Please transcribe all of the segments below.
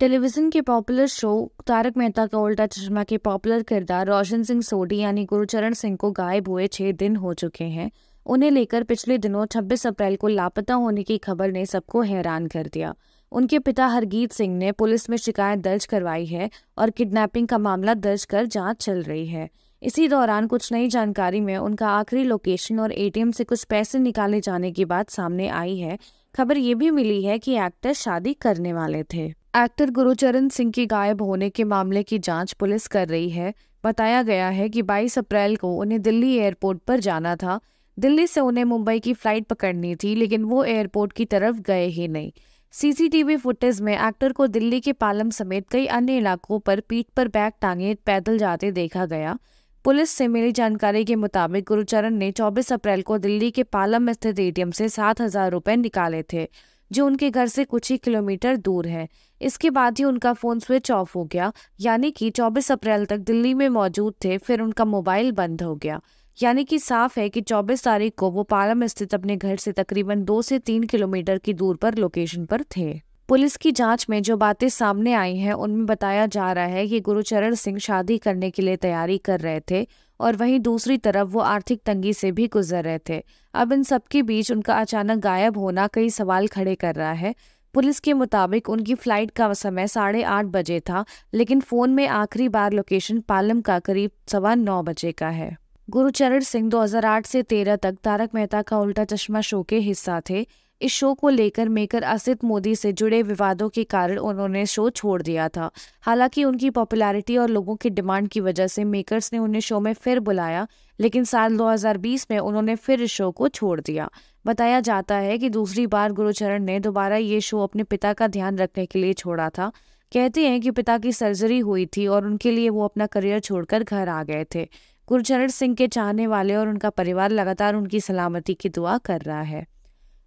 television के popular show Tarak Mehta का उल्टा चश्मा के पॉपुलर किरदार रोशन सिंह सोडी यानी गुरुचरण सिंह को गायब हुए छह दिन हो चुके हैं उन्हें लेकर पिछले दिनों 26 अप्रैल को लापता होने की खबर ने सबको हैरान कर दिया उनके पिता हरगीत सिंह ने पुलिस में शिकायत दर्ज करवाई है और किडनैपिंग का मामला दर्ज कर जाँच चल रही है इसी दौरान कुछ नई जानकारी में उनका आखिरी लोकेशन और एटीएम से कुछ पैसे निकाले जाने की बात सामने आई है खबर ये भी मिली है कि एक्टर शादी करने वाले थे एक्टर गुरुचरण सिंह के गायब होने के मामले की जांच पुलिस कर रही है बताया गया है कि 22 अप्रैल को उन्हें दिल्ली एयरपोर्ट पर जाना था दिल्ली से उन्हें मुंबई की फ्लाइट पकड़नी थी लेकिन वो एयरपोर्ट की तरफ गए ही नहीं सीसीटीवी फुटेज में एक्टर को दिल्ली के पालम समेत कई अन्य इलाकों पर पीठ पर बैग टांगे पैदल जाते देखा गया पुलिस से मिली जानकारी के मुताबिक गुरुचरण ने 24 अप्रैल को दिल्ली के पालम स्थित एटीएम से सात हजार रुपए निकाले थे जो उनके घर से कुछ ही किलोमीटर दूर है इसके बाद ही उनका फ़ोन स्विच ऑफ हो गया यानी कि 24 अप्रैल तक दिल्ली में मौजूद थे फिर उनका मोबाइल बंद हो गया यानी कि साफ है कि 24 तारीख को वो पालम स्थित अपने घर से तकरीबन दो से तीन किलोमीटर की दूर पर लोकेशन पर थे पुलिस की जांच में जो बातें सामने आई हैं उनमें बताया जा रहा है कि गुरुचरण सिंह शादी करने के लिए तैयारी कर रहे थे और वहीं दूसरी तरफ वो आर्थिक तंगी से भी गुजर रहे थे अब इन सबके बीच उनका अचानक गायब होना कई सवाल खड़े कर रहा है पुलिस के मुताबिक उनकी फ्लाइट का समय साढ़े आठ बजे था लेकिन फ़ोन में आखिरी बार लोकेशन पालम का करीब सवा नौ बजे का है गुरुचरण सिंह 2008 से 13 तक तारक मेहता का उल्टा चश्मा शो के हिस्सा थे इस शो को लेकर मेकर असित मोदी से जुड़े विवादों के कारण उन्होंने शो छोड़ दिया था हालांकि उनकी पॉपुलैरिटी और लोगों की डिमांड की वजह से मेकर्स ने उन्हें शो में फिर बुलाया लेकिन साल 2020 में उन्होंने फिर इस शो को छोड़ दिया बताया जाता है कि दूसरी बार गुरुचरण ने दोबारा ये शो अपने पिता का ध्यान रखने के लिए छोड़ा था कहते हैं कि पिता की सर्जरी हुई थी और उनके लिए वो अपना करियर छोड़कर घर आ गए थे गुरुचरण सिंह के चाहने वाले और उनका परिवार लगातार उनकी सलामती की दुआ कर रहा है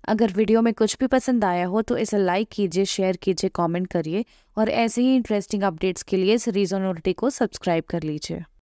अगर वीडियो में कुछ भी पसंद आया हो तो इसे लाइक कीजिए शेयर कीजिए कमेंट करिए और ऐसे ही इंटरेस्टिंग अपडेट्स के लिए सीरीज़ ऑन को सब्सक्राइब कर लीजिए